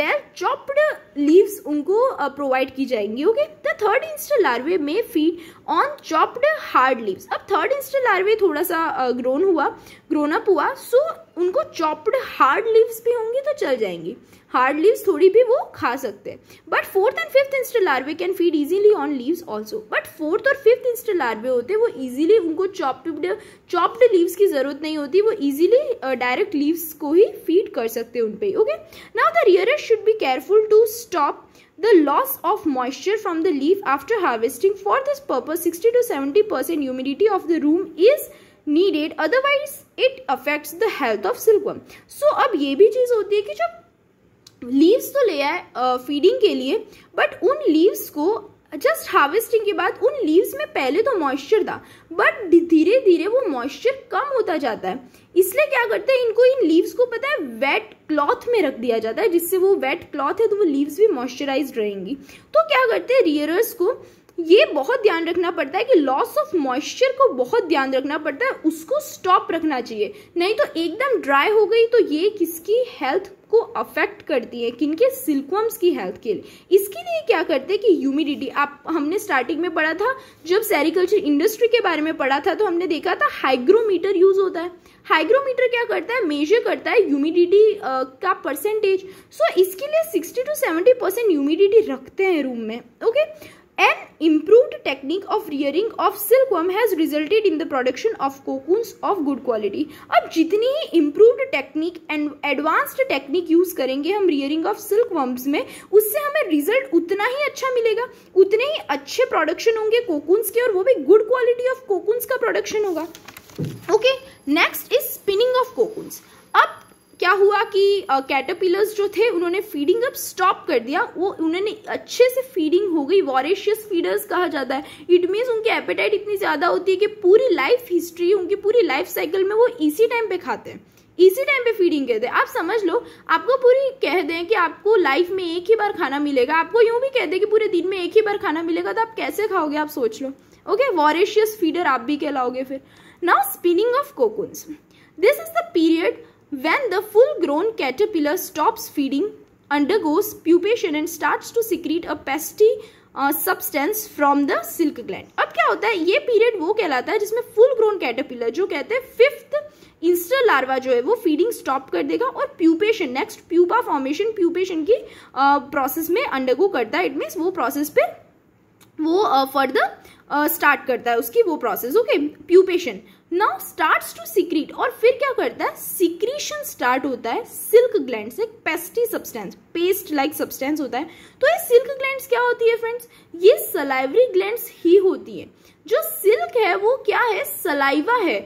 Speaker 1: वेल चॉप्ड लीव्स उनको प्रोवाइड की जाएंगी okay the third third instar larvae may feed on chopped hard leaves अब थर्ड इंस्टर लार्वे थोड़ा सा ग्रोन हुआ ग्रोन अप हुआ सो उनको चॉप्ड हार्ड लीव्स भी होंगे तो चल जाएंगे हार्ड लीव्स थोड़ी भी वो खा सकते हैं but fourth and fifth instar larvae can feed easily on leaves also but fourth और फिफ्थ इंस्टर लार्वे होते हैं वो इजीली उनको चॉप्ड चॉप्ड लीव्स की जरूरत नहीं होती वो इजीली डायरेक्ट लीव्स को ही फीड कर सकते हैं उन पर okay now the rearers should be careful to stop the loss of moisture from the leaf after harvesting. For this purpose, 60 to 70% humidity of the room is needed otherwise it affects the health of silkworm. So अब ये भी चीज़ होती है कि जब leaves तो ले आए feeding ke liye but un leaves ko just harvesting के बाद उन लीव्स में पहले तो मॉइस्चर था बट धीरे धीरे वो मॉइस्चर कम होता जाता है इसलिए क्या करते हैं इनको इन लीव्स को पता है वेट क्लॉथ में रख दिया जाता है जिससे वो वेट क्लॉथ है तो वो लीव्स भी मॉइस्चराइज रहेंगी तो क्या करते हैं रियरर्स को ये बहुत ध्यान रखना पड़ता है कि लॉस ऑफ मॉइस्चर को बहुत ध्यान रखना पड़ता है उसको स्टॉप रखना चाहिए नहीं तो एकदम ड्राई हो गई तो ये किसकी हेल्थ को अफेक्ट करती है किनके सिल्कवर्म्स की हेल्थ के लिए इसके लिए क्या करते हैं कि ह्यूमिडिटी आप हमने स्टार्टिंग में पढ़ा था जब सेरिकल्चर इंडस्ट्री के बारे में पढ़ा था तो हमने देखा था हाइग्रोमीटर यूज होता है हाइग्रोमीटर क्या करता है मेजर करता है ह्यूमिडिटी का परसेंटेज सो so, इसके लिए sixty to seventy percent humidity रखते हैं रूम में okay okay? An improved technique of rearing of silkworm has resulted in the production of cocoons of good quality. अब जितनी ही improved technique and advanced technique use करेंगे हम rearing of silkworms में उससे हमें result उतना ही अच्छा मिलेगा उतने ही अच्छे production होंगे cocoons के और वो भी good quality of cocoons का production होगा Okay, next is spinning of cocoons. अब क्या हुआ कि कैटरपिलर्स जो थे उन्होंने फीडिंग अब स्टॉप कर दिया वो उन्होंने अच्छे से फीडिंग हो गई वॉरेशियस फीडर्स कहा जाता है इट मीन्स उनकी एपेटाइट इतनी ज़्यादा होती है कि पूरी लाइफ हिस्ट्री उनकी पूरी लाइफ साइकिल में वो इसी टाइम पे खाते हैं इसी टाइम पे फीडिंग कहते हैं आप समझ लो आपको पूरी कह दें कि आपको लाइफ में एक ही बार खाना मिलेगा आपको यूँ भी कह दें कि पूरे दिन में एक ही बार खाना मिलेगा तो आप कैसे खाओगे आप सोच लो ओके वॉरेशियस फीडर आप भी कहलाओगे फिर now spinning of cocoons this is the period When the full-grown caterpillar stops feeding, undergoes pupation and starts to secrete a pasty substance from the silk gland अब क्या होता है ये पीरियड वो कहलाता है जिसमें फुल ग्रोन कैटरपिलर जो कहते हैं फिफ्थ इंस्टर लार्वा जो है वो फीडिंग स्टॉप कर देगा और pupation next pupa formation pupation की प्रोसेस uh, में अंडरगो करता है इट मीन्स वो प्रोसेस पे वो फर्दर स्टार्ट uh, uh करता है उसकी वो process okay pupation now start to secrete और फिर क्या करता है सिक्रीशन स्टार्ट होता है सिल्क ग्लैंड से pasty substance paste like substance होता है तो ये सिल्क ग्लैंड क्या होती है फ्रेंड्स ये सलाइवरी ग्लैंड ही होती है जो सिल्क है वो क्या है सलाइवा है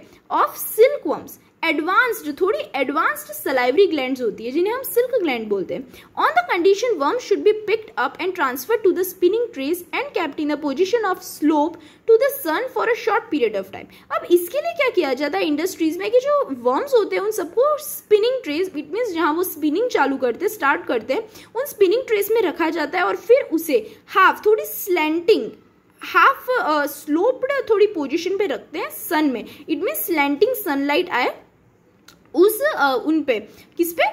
Speaker 1: ऑफ सिल्क वम्स एडवांस्ड थोड़ी एडवांस्ड सलाइवरी ग्लैंड होती है जिन्हें हम सिल्क ग्लैंड बोलते हैं on the condition worm should be picked up and transfer to the spinning trays and kept in the position of slope to the sun for a short period of time अब इसके लिए क्या किया जाता है industries में कि जो वर्म्स होते हैं उन सबको स्पिनिंग ट्रेस इट मीन्स जहाँ वो स्पिनिंग चालू करते स्टार्ट करते हैं उन स्पिनिंग ट्रेस में रखा जाता है और फिर उसे हाफ थोड़ी स्लैंटिंग हाफ स्लोप्ड uh, थोड़ी पोजिशन पे रखते हैं सन में इट मीन स्लैंटिंग सनलाइट आए उस आ, उन पे किस पे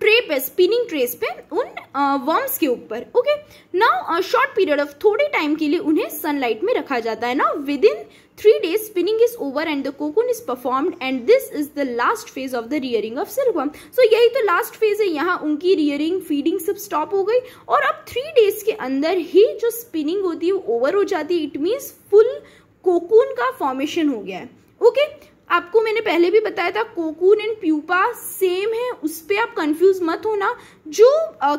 Speaker 1: ट्रे पे स्पिनिंग ट्रेस पे उन वर्म्स के ऊपर okay now short period of थोड़े टाइम के लिए उन्हें सनलाइट में रखा जाता है now within three days spinning is over and the cocoon is perform and this is the last phase of the rearing of silk worm so यही तो लास्ट फेज है यहाँ उनकी रियरिंग फीडिंग सब स्टॉप हो गई और अब थ्री डेज के अंदर ही जो स्पिनिंग होती है वो ओवर हो जाती है इट मीन्स फुल कोकून का फॉर्मेशन हो गया है ओके okay? आपको मैंने पहले भी बताया था कोकून एंड प्यूपा सेम है उस पर आप कंफ्यूज मत होना जो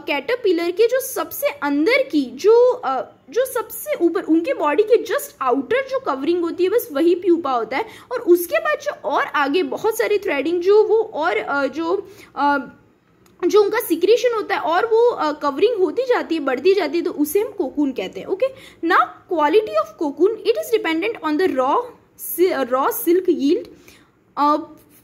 Speaker 1: कैटरपिलर के जो सबसे अंदर की जो आ, जो सबसे ऊपर उनके बॉडी के जस्ट आउटर जो कवरिंग होती है बस वही प्यूपा होता है और उसके बाद जो और आगे बहुत सारी थ्रेडिंग जो वो और आ, जो आ, जो उनका सिक्रेशन होता है और वो आ, कवरिंग होती जाती है बढ़ती जाती है तो उसे हम कोकून कहते हैं ओके ना quality of cocoon it is dependent on the raw raw silk yield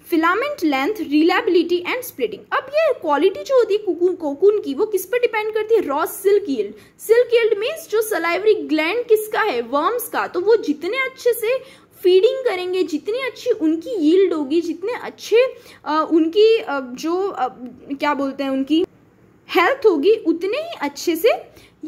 Speaker 1: filament length reliability and splitting अब ये क्वालिटी जो होती है कोकून कोकून की वो किस पर डिपेंड करती है raw silk yield silk yield means जो सलाइवरी ग्लैंड किसका है वर्म्स का तो वो जितने अच्छे से फीडिंग करेंगे जितनी अच्छी उनकी यील्ड होगी जितने अच्छे आ, उनकी आ, जो आ, क्या बोलते हैं उनकी हेल्थ होगी उतने ही अच्छे से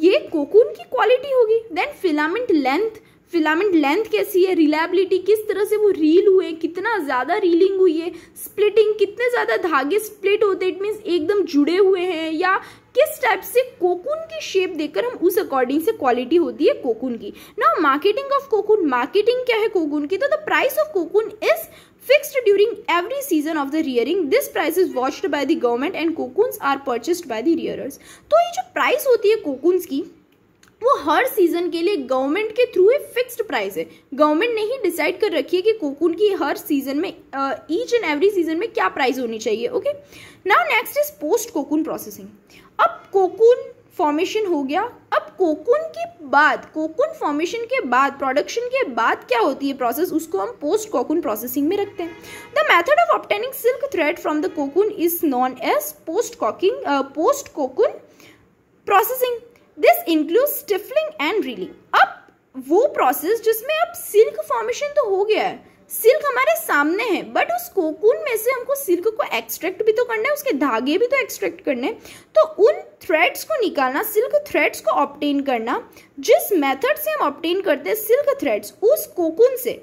Speaker 1: ये कोकून की क्वालिटी होगी then filament length filament length कैसी है रिलायबिलिटी किस तरह से वो रील हुए कितना ज़्यादा रीलिंग हुई है स्प्लिटिंग कितने ज़्यादा धागे स्प्लिट होते इट मीन्स एकदम जुड़े हुए हैं या किस टाइप से कोकुन की शेप देकर हम उस अकॉर्डिंग से क्वालिटी होती है कोकुन की ना मार्केटिंग ऑफ कोकुन मार्केटिंग क्या है कोकुन की तो the price of cocoon is fixed during every season of the rearing this price is watched by the government and cocoons are purchased by the rearers तो ये जो price होती है कोकुन्स की वो हर सीज़न के लिए गवर्नमेंट के थ्रू ही फिक्स्ड प्राइस है गवर्नमेंट ने ही डिसाइड कर रखी है कि कोकून की हर सीज़न में ईच एंड एवरी सीज़न में क्या प्राइस होनी चाहिए okay now next is post cocoon processing अब कोकून फॉर्मेशन हो गया अब कोकून के बाद कोकुन फॉर्मेशन के बाद प्रोडक्शन के बाद क्या होती है प्रोसेस उसको हम पोस्ट कोकुन प्रोसेसिंग में रखते हैं the method of obtaining silk thread from the cocoon is known as post cocking post cocoon processing this include stifling and reeling अब वो प्रोसेस जिसमें अब सिल्क फॉर्मेशन तो हो गया है सिल्क हमारे सामने है बट उस कोकून में से हमको सिल्क को एक्सट्रैक्ट भी तो करना है उसके धागे भी तो एक्सट्रैक्ट करने हैं तो उन थ्रेड्स को निकालना सिल्क थ्रेड्स को ऑप्टेन करना जिस मेथड से हम ऑप्टेन करते हैं सिल्क थ्रेड्स उस कोकून से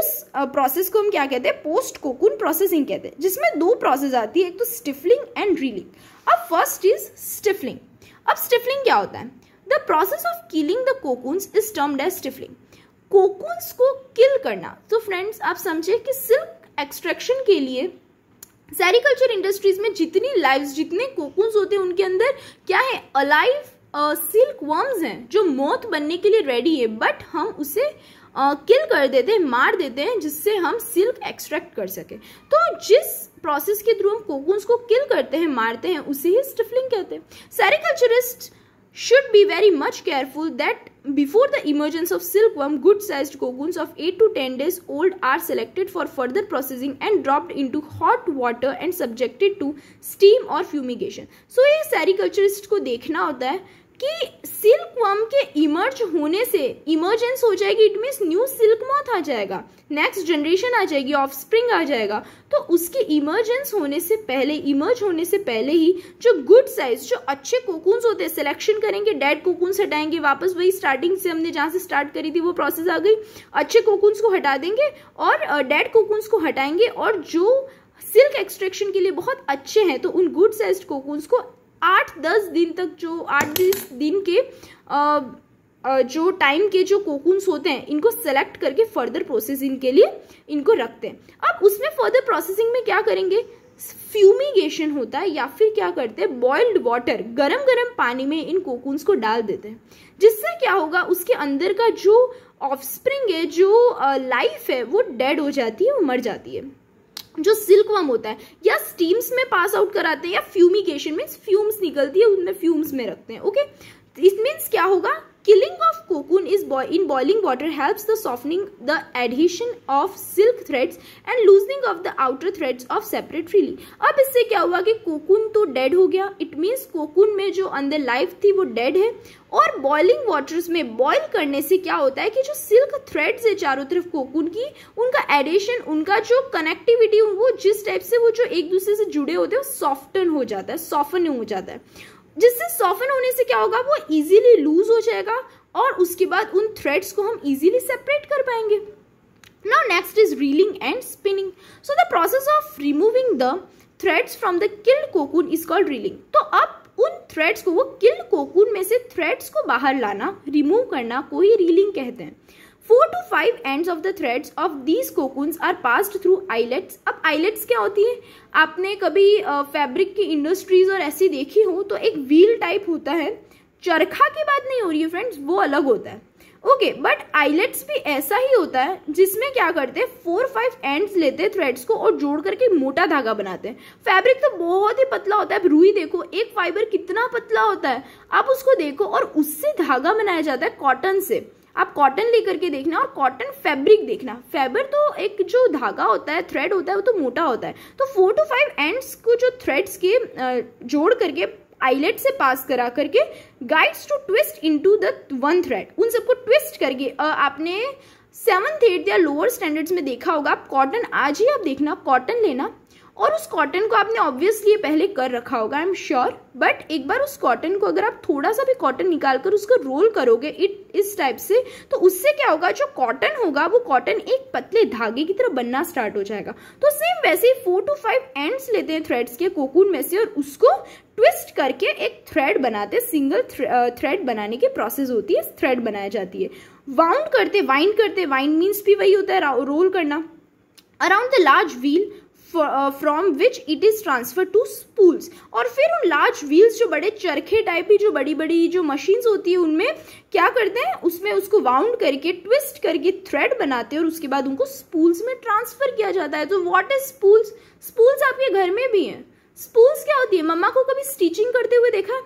Speaker 1: उस प्रोसेस को हम क्या कहते हैं पोस्ट कोकून प्रोसेसिंग कहते हैं जिसमें दो प्रोसेस आती है एक तो स्टिफलिंग एंड रीलिंग अब फर्स्ट इज स्टिफलिंग अब स्टिफलिंग क्या होता है the process of killing the cocoons is termed as stifling cocoons को किल करना तो फ्रेंड्स आप समझे कि सिल्क एक्सट्रैक्शन के लिए सेरिकल्चर इंडस्ट्रीज में जितनी लाइव जितने कोकून्स होते हैं उनके अंदर क्या है अलाइव सिल्क वर्म्स हैं जो मौत बनने के लिए रेडी है बट हम उसे किल कर देते हैं मार देते हैं जिससे हम सिल्क एक्सट्रैक्ट कर सकें तो जिस प्रोसेस के थ्रू हम कोकून्स को किल करते हैं मारते हैं उसे ही स्टिफलिंग कहते हैं सेरिकल्चरिस्ट should be very much careful that before the emergence of silkworm good sized cocoons of 8 to 10 days old are selected for further processing and dropped into hot water and subjected to steam or fumigation so ये सेरिकल्चरिस्ट को देखना होता है कि silk worm के emerge होने से emergence हो जाएगी it means new silk moth आ जाएगा नेक्स्ट जनरेशन आ जाएगी ऑफ स्प्रिंग आ जाएगा तो उसके इमर्जेंस होने से पहले इमर्ज होने से पहले ही जो गुड साइज जो अच्छे कोकून्स होते हैं सिलेक्शन करेंगे डेड कोकून्स हटाएंगे वापस वही स्टार्टिंग से हमने जहाँ से स्टार्ट करी थी वो प्रोसेस आ गई अच्छे कोकून्स को हटा देंगे और डेड कोकून्स को हटाएंगे और जो सिल्क एक्सट्रैक्शन के लिए बहुत अच्छे हैं तो उन गुड साइज कोकून्स को आठ दस दिन तक जो आठ दस दिन के आ, जो टाइम के जो कोकून्स होते हैं इनको सेलेक्ट करके फर्दर प्रोसेसिंग के लिए इनको रखते हैं अब उसमें फर्दर प्रोसेसिंग में क्या करेंगे फ्यूमिगेशन होता है या फिर क्या करते हैं बॉइल्ड वाटर गरम गरम पानी में इन कोकून्स को डाल देते हैं जिससे क्या होगा उसके अंदर का जो ऑफस्प्रिंग है जो लाइफ है वो डेड हो जाती है वो मर जाती है जो सिल्क वम होता है या स्टीम्स में पास आउट कराते हैं या फ्यूमिगेशन मीन्स फ्यूम्स निकलती है उनमें फ्यूम्स में रखते हैं ओके इट मीन्स क्या होगा Killing of cocoon is bo in boiling water helps the softening the adhesion of silk threads and loosening of the outer threads of separate freely. अब इससे क्या हुआ कि कोकून तो डेड हो गया इट मीन्स कोकून में जो अंदर लाइफ थी वो डेड है और बॉइलिंग वाटर्स में बॉईल करने से क्या होता है कि जो सिल्क थ्रेड्स है चारों तरफ कोकून की उनका एडेशन उनका जो कनेक्टिविटी वो जिस टाइप से वो जो एक दूसरे से जुड़े होते हैं वो सॉफ्टन हो जाता है सॉफ्टन हो जाता है जिससे सॉफन होने से क्या होगा वो इजीली लूज हो जाएगा और उसके बाद उन थ्रेड्स को हम इजीली सेपरेट कर पाएंगे now next is reeling and spinning so the process of removing the threads from the killed cocoon is called reeling तो अब उन थ्रेड्स को वो किल्ड कोकून में से थ्रेड्स को बाहर लाना रिमूव करना को ही रीलिंग कहते हैं four to five end of the threads of these cocoons are passed through eyelets अब आईलेट्स क्या होती है आपने कभी फैब्रिक की इंडस्ट्रीज और ऐसी देखी हो तो एक व्हील टाइप होता है चरखा की बात नहीं हो रही है फ्रेंड्स वो अलग होता है ओके बट आईलेट्स भी ऐसा ही होता है जिसमें क्या करते हैं फोर फाइव एंड्स लेते हैं थ्रेड्स को और जोड़ करके मोटा धागा बनाते हैं फैब्रिक तो बहुत ही पतला होता है अब रुई देखो एक फाइबर कितना पतला होता है आप उसको देखो और उससे धागा बनाया जाता है कॉटन से आप कॉटन लेकर के देखना और कॉटन फैब्रिक देखना फैबर तो एक जो धागा होता है थ्रेड होता है वो तो मोटा होता है तो फोर टू फाइव एंड्स को जो थ्रेड्स के जोड़ करके आईलेट से पास करा करके guides to twist into the one thread उन सबको ट्विस्ट करके आपने सेवन्थ एट्थ या लोअर स्टैंडर्ड्स में देखा होगा आप कॉटन आज ही आप देखना कॉटन लेना और उस कॉटन को आपने ऑब्वियसली पहले कर रखा होगा आई एम श्योर बट एक बार उस कॉटन को अगर आप थोड़ा सा भी कॉटन निकाल कर उसको रोल करोगे इट इस टाइप से तो उससे क्या होगा जो कॉटन होगा वो कॉटन एक पतले धागे की तरह बनना स्टार्ट हो जाएगा तो सेम वैसे ही फोर टू फाइव एंड्स लेते हैं थ्रेड्स के कोकून में से और उसको ट्विस्ट करके एक थ्रेड बनाते हैं सिंगल थ्रेड बनाने की प्रोसेस होती है थ्रेड बनाई जाती है वाउंड करते वाइंड करते वाइंड मीन्स भी वही होता है रोल करना around the large wheel from which it is transfer to spools और फिर उन लार्ज व्हील्स जो बड़े चरखे टाइप की जो बड़ी बड़ी जो मशीन्स होती है उनमें क्या करते हैं उसमें उसको वाउंड करके ट्विस्ट करके थ्रेड बनाते हैं और उसके बाद उनको स्पूल्स में ट्रांसफर किया जाता है तो वॉट इज स्पूल्स स्पूल्स आपके घर में भी हैं स्पूल्स क्या होती है मम्मा को कभी स्टिचिंग करते हुए देखा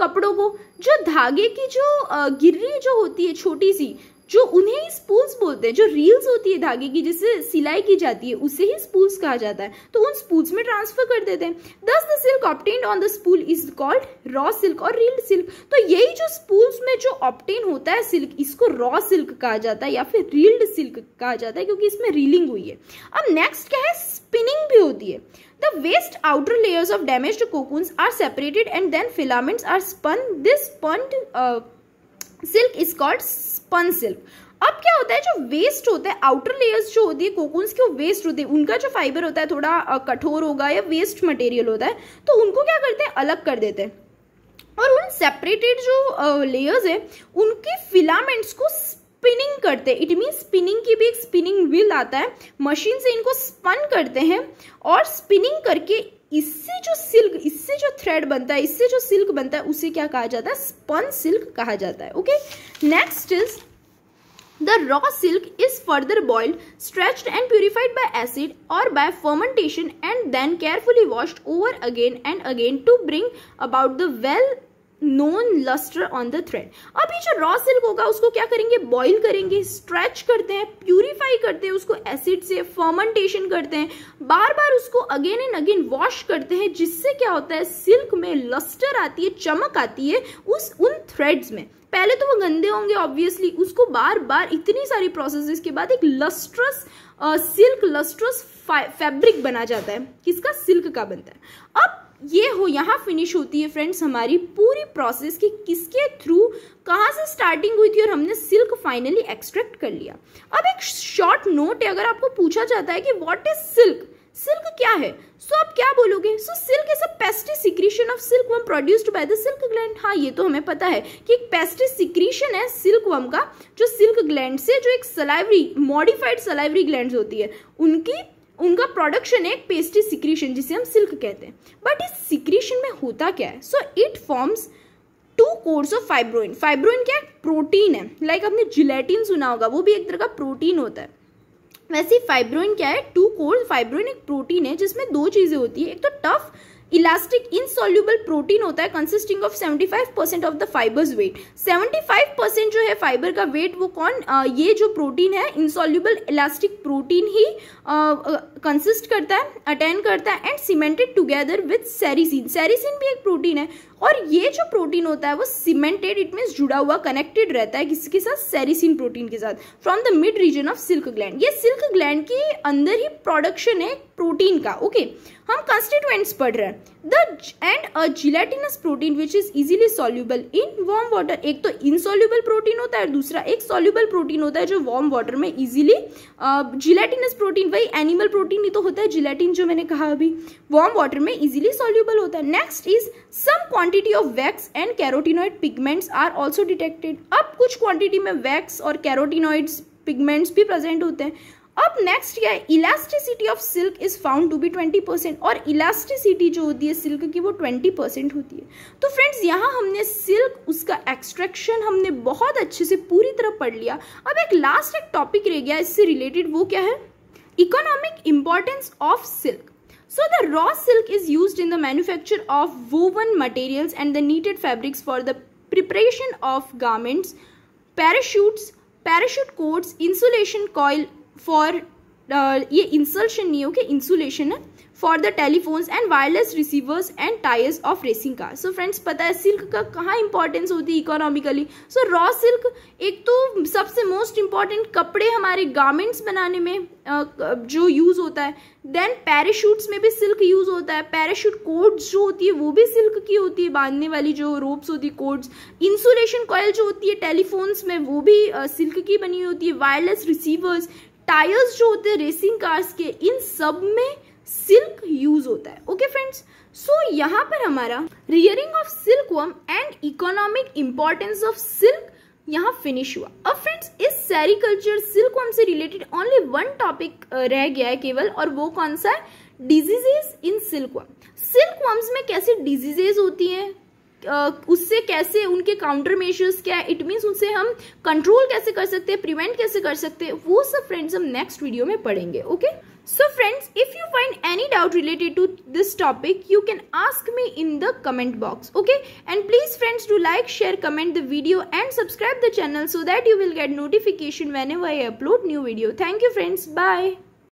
Speaker 1: कपड़ों को जो धागे की जो uh, गिर्री जो होती है छोटी सी जो उन्हें ही स्पूल्स बोलते हैं जो रील्स होती है धागे की जिससे सिलाई की जाती है उसे ही स्पूल्स कहा जाता है तो उन स्पूल्स में ट्रांसफर कर देते हैं thus the silk obtain on the spool is called raw silk और रील्ड सिल्क तो यही जो स्पूल्स में जो ऑप्टेन होता है सिल्क इसको रॉ सिल्क कहा जाता है या फिर रील्ड सिल्क कहा जाता है क्योंकि इसमें रीलिंग हुई है अब नेक्स्ट क्या है स्पिनिंग भी होती है the waste outer layers of damage cocoons are separated and then filaments are spun this spun silk is called spun silk अब क्या होता है जो वेस्ट होता है आउटर लेयर्स जो होती है कोकोन्स की वो वेस्ट होती है उनका जो फाइबर होता है थोड़ा कठोर होगा या वेस्ट मटेरियल होता है तो उनको क्या करते हैं अलग कर देते हैं और उन सेपरेटेड जो लेयर्स है उनके फिलामेंट्स को स्पिनिंग करते हैं इट मीन स्पिनिंग की भी एक स्पिनिंग व्हील आता है मशीन से इनको स्पन करते हैं और स्पिनिंग करके इससे जो सिल्क इससे जो थ्रेड बनता है इससे जो सिल्क बनता है उसे क्या कहा जाता है स्पन सिल्क कहा जाता है okay next is the raw silk is further boiled stretch and purified by acid और by fermentation and then carefully washed over again and again to bring about the well known lustre on the thread अब ये जो raw silk होगा उसको क्या करेंगे boil करेंगे stretch करते हैं प्यूरिफाई करते हैं उसको एसिड से फर्मेंटेशन करते हैं बार बार उसको अगेन एंड अगेन वॉश करते हैं जिससे क्या होता है सिल्क में लस्टर आती है चमक आती है उस उन थ्रेड्स में पहले तो वो गंदे होंगे ऑब्वियसली उसको बार बार इतनी सारी प्रोसेस के बाद एक लस्ट्रस सिल्क लस्ट्रस फैब्रिक बना जाता है किसका सिल्क का बनता है अब ये हो यहाँ फिनिश होती है फ्रेंड्स हमारी पूरी प्रोसेस की किसके थ्रू कहाँ से स्टार्टिंग हुई थी और हमने सिल्क फाइनली एक्सट्रैक्ट कर लिया अब एक शॉर्ट नोट है अगर आपको पूछा जाता है कि व्हाट इज सिल्क सिल्क क्या है सो so, आप क्या बोलोगे so silk is a pasty secretion of silk worm produced by the silk gland हाँ ये तो हमें पता है कि एक पेस्टी सिक्रीशन है सिल्क वम का जो सिल्क ग्लैंड से जो एक सलाइवरी मॉडिफाइड सलाइवरी ग्लैंड होती है उनकी उनका प्रोडक्शन है एक पेस्टी सिक्रीशन जिसे हम सिल्क कहते हैं बट इस सिक्रीशन में होता क्या है so it forms two course of fibroin fibroin क्या है प्रोटीन है लाइक like आपने जिलेटिन सुना होगा वो भी एक तरह का प्रोटीन होता है वैसे फाइब्रोइन क्या है टू कोर्स फाइब्रोइन एक प्रोटीन है जिसमें दो चीज़ें होती है एक तो टफ इलास्टिक इनसॉल्यूबल प्रोटीन होता है consisting of 75 percent of the fibres weight 75 percent जो है फाइबर का वेट वो कौन आ, ये जो प्रोटीन है इनसॉल्यूबल इलास्टिक प्रोटीन ही कंसिस्ट करता है अटेंड करता है and cemented together with sericin sericin भी एक प्रोटीन है और ये जो प्रोटीन होता है वो सीमेंटेड इट मीन्स जुड़ा हुआ कनेक्टेड रहता है किसके साथ सेरिसिन प्रोटीन के साथ from the mid region of silk gland ये सिल्क ग्लैंड के अंदर ही प्रोडक्शन है प्रोटीन का ओके okay? हम कंस्टिट्यूएंट्स पढ़ रहे हैं the end a gelatinous protein which is easily soluble in warm water एक तो इनसॉल्यूबल प्रोटीन होता है और दूसरा एक सॉल्यूबल प्रोटीन होता है जो वार्म वाटर में इजीली जिलेटिनस प्रोटीन वही एनिमल प्रोटीन ही तो होता है जिलेटिन जो मैंने कहा अभी वार्म वाटर में इजीली सॉल्यूबल होता है next is some quantity of wax and carotenoid pigments are also detected अब कुछ क्वांटिटी में वैक्स और कैरोटीनॉइड्स पिगमेंट्स भी प्रेजेंट होते हैं अब नेक्स्ट क्या है elasticity of silk is found to be twenty percent और इलास्टिसिटी जो होती है सिल्क की वो ट्वेंटी परसेंट होती है तो फ्रेंड्स यहाँ हमने सिल्क उसका एक्सट्रैक्शन हमने बहुत अच्छे से पूरी तरह पढ़ लिया अब एक लास्ट एक टॉपिक रह गया इससे रिलेटेड वो क्या है economic importance of silk so the raw silk is use in the manufacture of woven materials and the knitted fabrics for the preparation of garments parachutes parachute coats insulation coil for uh, ये insulation नहीं हो कि insulation है for the telephones and wireless receivers and tyres of racing car so friends पता है silk का कहाँ importance होती है इकोनॉमिकली सो रॉ सिल्क एक तो सबसे मोस्ट इंपॉर्टेंट कपड़े हमारे गारमेंट्स बनाने में uh, जो यूज़ होता है देन पैराशूट्स में भी सिल्क यूज़ होता है पैराशूट कोड्स जो होती है वो भी सिल्क की होती है बांधने वाली जो रोप्स होती है कोड्स इंसुलेशन कॉयल जो होती है टेलीफोन्स में वो भी सिल्क uh, की बनी होती है वायरलेस रिसीवर्स टायर्स जो होते हैं रेसिंग कार्स के इन सब में सिल्क यूज होता है ओके फ्रेंड्स सो यहाँ पर हमारा rearing of silk worm and economic importance of silk यहाँ फिनिश हुआ अब फ्रेंड्स इस सेरिकल्चर सिल्क वर्म से रिलेटेड ओनली वन टॉपिक रह गया है केवल और वो कौन सा है diseases in silk worm silk worms में कैसे डिजीजेज होती हैं उससे कैसे उनके काउंटर मेजर्स क्या है इट मीन्स उनसे हम कंट्रोल कैसे कर सकते हैं प्रिवेंट कैसे कर सकते हैं वो सब फ्रेंड्स हम नेक्स्ट वीडियो में पढ़ेंगे okay so friends if you find any doubt related to this topic you can ask me in the comment box okay and please friends do like share comment the video and subscribe the channel so that you will get notification when I upload new video thank you friends bye